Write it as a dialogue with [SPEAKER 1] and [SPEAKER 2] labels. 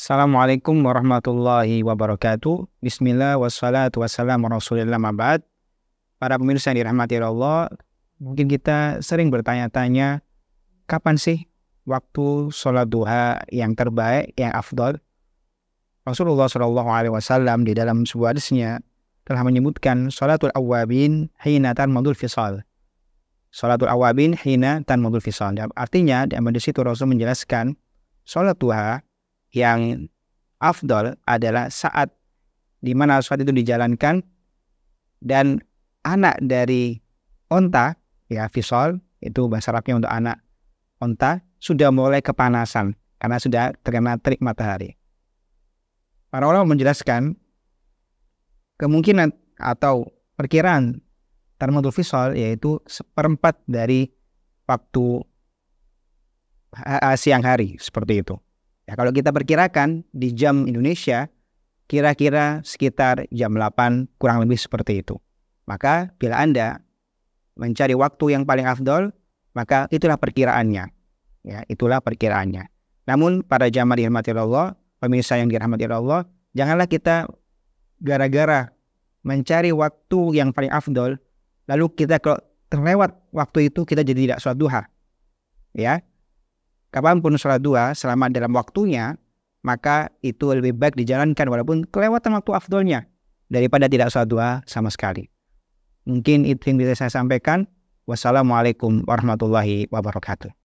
[SPEAKER 1] Assalamualaikum warahmatullahi wabarakatuh. Bismillah wassalatu wassalamu rasulillah mabad. Para pemirsa yang dirahmati Allah, mungkin kita sering bertanya-tanya, kapan sih waktu sholat duha yang terbaik, yang afdol? Rasulullah Shallallahu Alaihi Wasallam di dalam sebuah hadisnya telah menyebutkan sholatul awabin hina tanmadul fisal. Sholatul awabin hina tanmadul fisal. Artinya, di situ Rasul menjelaskan sholat duha yang afdol adalah saat di mana sholat itu dijalankan dan anak dari onta ya visol itu bahasa Arabnya untuk anak onta sudah mulai kepanasan karena sudah terkena terik matahari. Para orang menjelaskan kemungkinan atau perkiraan termotul visol yaitu seperempat dari waktu siang hari seperti itu. Ya, kalau kita perkirakan di jam Indonesia, kira-kira sekitar jam 8 kurang lebih seperti itu. Maka bila Anda mencari waktu yang paling afdol, maka itulah perkiraannya. Ya, itulah perkiraannya. Namun para jamaah dirahmati Allah, pemirsa yang dirahmati Allah, janganlah kita gara-gara mencari waktu yang paling afdol, lalu kita kalau terlewat waktu itu kita jadi tidak sholat duha. Ya, kapanpun sholat dua selama dalam waktunya, maka itu lebih baik dijalankan walaupun kelewatan waktu afdolnya daripada tidak sholat dua sama sekali. Mungkin itu yang bisa saya sampaikan. Wassalamualaikum warahmatullahi wabarakatuh.